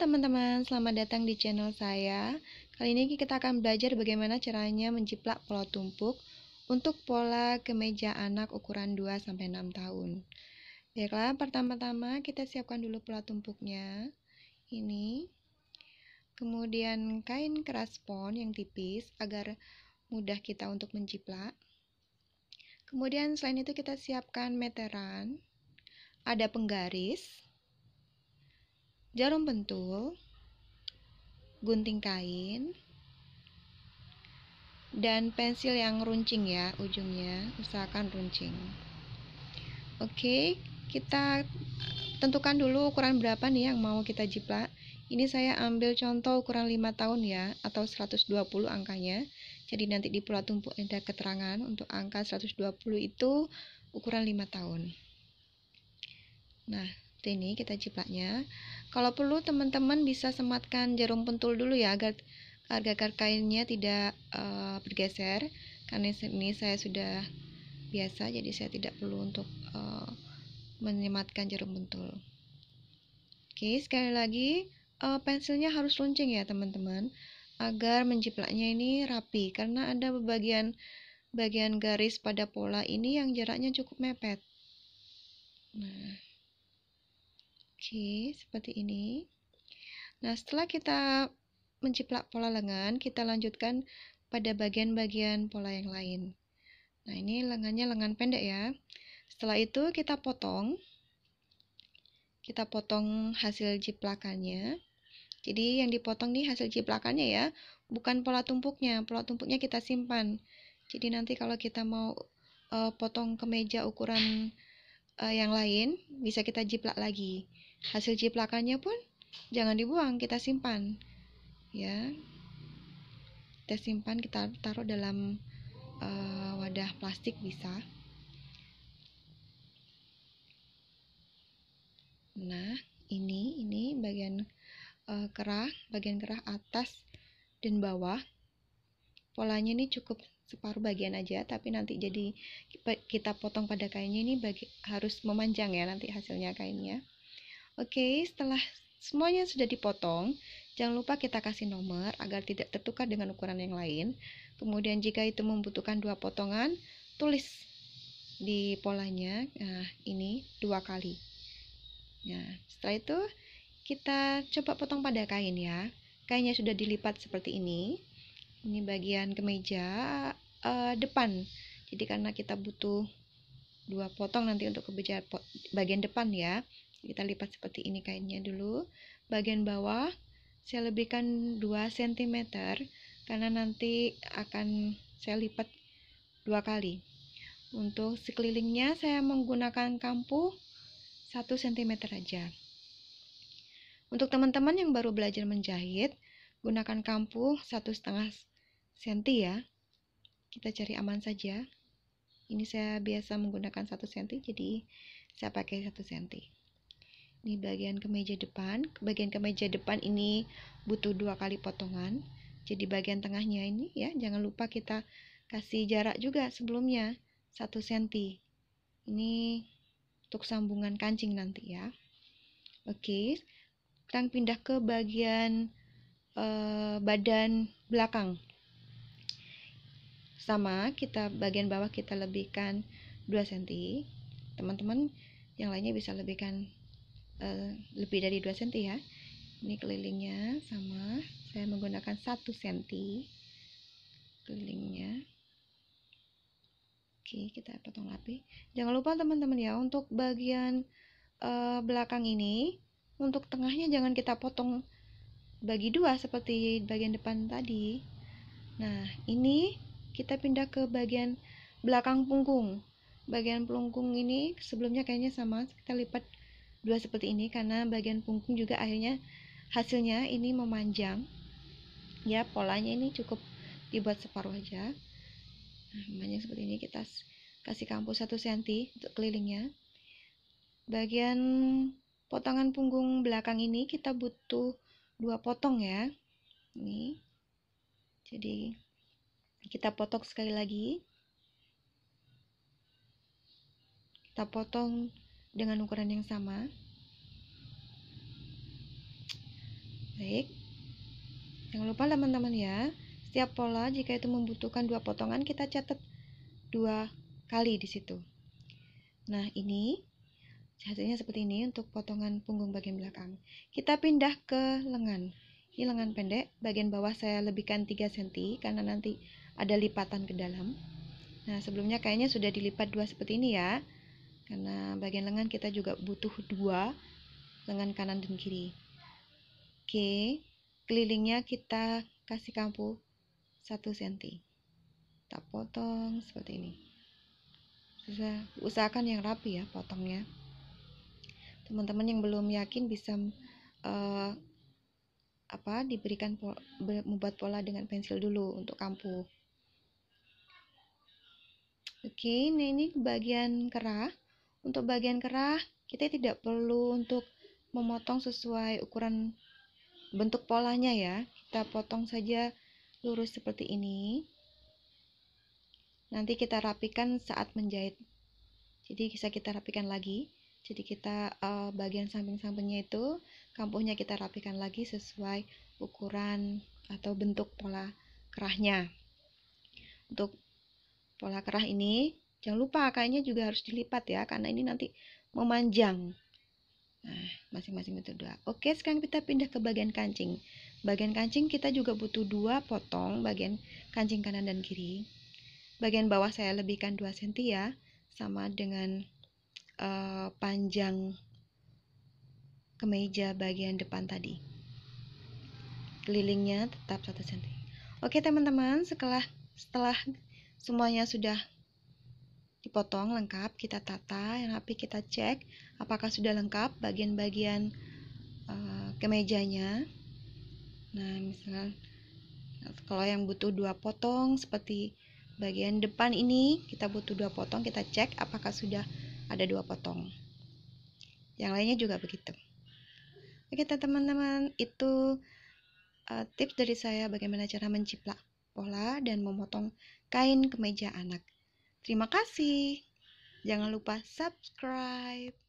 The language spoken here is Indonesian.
teman-teman, selamat datang di channel saya. Kali ini kita akan belajar bagaimana caranya menjiplak pola tumpuk untuk pola kemeja anak ukuran 2 6 tahun. Baiklah, pertama-tama kita siapkan dulu pola tumpuknya. Ini. Kemudian kain keras pon yang tipis agar mudah kita untuk menjiplak. Kemudian selain itu kita siapkan meteran, ada penggaris, jarum pentul, gunting kain, dan pensil yang runcing ya ujungnya, usahakan runcing. Oke, kita tentukan dulu ukuran berapa nih yang mau kita jiplak. Ini saya ambil contoh ukuran 5 tahun ya, atau 120 angkanya. Jadi nanti di pulau tumpuk ada keterangan untuk angka 120 itu ukuran 5 tahun. Nah, seperti ini kita jiplaknya. Kalau perlu teman-teman bisa sematkan jarum pentul dulu ya agar agar kainnya tidak uh, bergeser. Karena ini saya sudah biasa jadi saya tidak perlu untuk uh, menyematkan jarum pentul. Oke, sekali lagi uh, pensilnya harus runcing ya, teman-teman, agar menjiplaknya ini rapi karena ada bagian bagian garis pada pola ini yang jaraknya cukup mepet. Nah, Oke, seperti ini. Nah, setelah kita menciplak pola lengan, kita lanjutkan pada bagian-bagian pola yang lain. Nah, ini lengannya lengan pendek ya. Setelah itu kita potong. Kita potong hasil jiplakannya. Jadi yang dipotong nih hasil jiplakannya ya, bukan pola tumpuknya. Pola tumpuknya kita simpan. Jadi nanti kalau kita mau uh, potong kemeja ukuran uh, yang lain, bisa kita jiplak lagi. Hasil ciplakannya pun jangan dibuang, kita simpan. Ya. Kita simpan, kita taruh dalam uh, wadah plastik bisa. Nah, ini ini bagian uh, kerah, bagian kerah atas dan bawah. Polanya ini cukup separuh bagian aja, tapi nanti jadi kita potong pada kainnya ini bagi, harus memanjang ya nanti hasilnya kainnya. Oke, setelah semuanya sudah dipotong, jangan lupa kita kasih nomor agar tidak tertukar dengan ukuran yang lain. Kemudian jika itu membutuhkan dua potongan, tulis di polanya. Nah, ini dua kali. Nah, setelah itu kita coba potong pada kain ya. Kainnya sudah dilipat seperti ini. Ini bagian kemeja uh, depan. Jadi karena kita butuh dua potong nanti untuk kemeja bagian depan ya. Kita lipat seperti ini kainnya dulu. Bagian bawah saya lebihkan 2 cm karena nanti akan saya lipat dua kali. Untuk sekelilingnya saya menggunakan kampuh 1 cm aja. Untuk teman-teman yang baru belajar menjahit, gunakan kampuh setengah cm ya. Kita cari aman saja. Ini saya biasa menggunakan satu cm, jadi saya pakai satu cm. Ini bagian kemeja depan. Bagian kemeja depan ini butuh dua kali potongan. Jadi bagian tengahnya ini ya, jangan lupa kita kasih jarak juga sebelumnya satu senti. Ini untuk sambungan kancing nanti ya. Oke. kita pindah ke bagian eh, badan belakang. Sama, kita bagian bawah kita lebihkan dua senti. Teman-teman yang lainnya bisa lebihkan Eh, lebih dari 2 cm ya ini kelilingnya sama saya menggunakan 1 cm kelilingnya oke kita potong rapi jangan lupa teman-teman ya untuk bagian uh, belakang ini untuk tengahnya jangan kita potong bagi dua seperti bagian depan tadi nah ini kita pindah ke bagian belakang punggung bagian pelungkung ini sebelumnya kayaknya sama kita lipat dua seperti ini karena bagian punggung juga akhirnya hasilnya ini memanjang ya polanya ini cukup dibuat separuh aja nah, memanjang seperti ini kita kasih kampus satu senti untuk kelilingnya bagian potongan punggung belakang ini kita butuh dua potong ya ini jadi kita potong sekali lagi kita potong dengan ukuran yang sama baik jangan lupa teman-teman ya setiap pola jika itu membutuhkan dua potongan kita catat dua kali di situ nah ini hasilnya seperti ini untuk potongan punggung bagian belakang kita pindah ke lengan ini lengan pendek bagian bawah saya lebihkan 3 cm karena nanti ada lipatan ke dalam nah sebelumnya kayaknya sudah dilipat dua seperti ini ya karena bagian lengan kita juga butuh dua lengan kanan dan kiri oke kelilingnya kita kasih kampu 1 cm kita potong seperti ini usahakan yang rapi ya potongnya teman-teman yang belum yakin bisa uh, apa diberikan pola, membuat pola dengan pensil dulu untuk kampu oke nah ini bagian kerah untuk bagian kerah, kita tidak perlu untuk memotong sesuai ukuran bentuk polanya ya. Kita potong saja lurus seperti ini. Nanti kita rapikan saat menjahit. Jadi bisa kita rapikan lagi. Jadi kita uh, bagian samping-sampingnya itu kampuhnya kita rapikan lagi sesuai ukuran atau bentuk pola kerahnya. Untuk pola kerah ini Jangan lupa kainnya juga harus dilipat ya karena ini nanti memanjang. Nah, masing-masing itu dua. Oke, sekarang kita pindah ke bagian kancing. Bagian kancing kita juga butuh dua potong bagian kancing kanan dan kiri. Bagian bawah saya lebihkan 2 cm ya, sama dengan uh, panjang kemeja bagian depan tadi. Kelilingnya tetap 1 cm. Oke, teman-teman, setelah setelah semuanya sudah dipotong lengkap, kita tata, yang rapi kita cek apakah sudah lengkap bagian-bagian uh, kemejanya. Nah, misalnya kalau yang butuh dua potong seperti bagian depan ini kita butuh dua potong, kita cek apakah sudah ada dua potong. Yang lainnya juga begitu. Oke, teman-teman, itu uh, tips dari saya bagaimana cara menciplak pola dan memotong kain kemeja anak. Terima kasih. Jangan lupa subscribe.